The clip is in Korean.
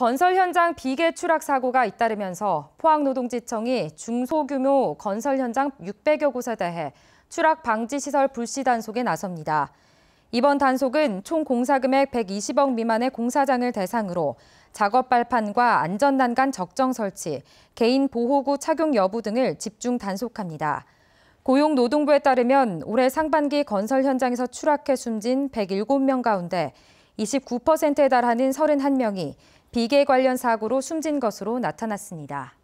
건설 현장 비계 추락 사고가 잇따르면서 포항노동지청이 중소규모 건설 현장 600여 곳에 대해 추락 방지 시설 불시 단속에 나섭니다. 이번 단속은 총 공사 금액 120억 미만의 공사장을 대상으로 작업 발판과 안전 난간 적정 설치, 개인 보호구 착용 여부 등을 집중 단속합니다. 고용노동부에 따르면 올해 상반기 건설 현장에서 추락해 숨진 107명 가운데 29%에 달하는 31명이 비계 관련 사고로 숨진 것으로 나타났습니다.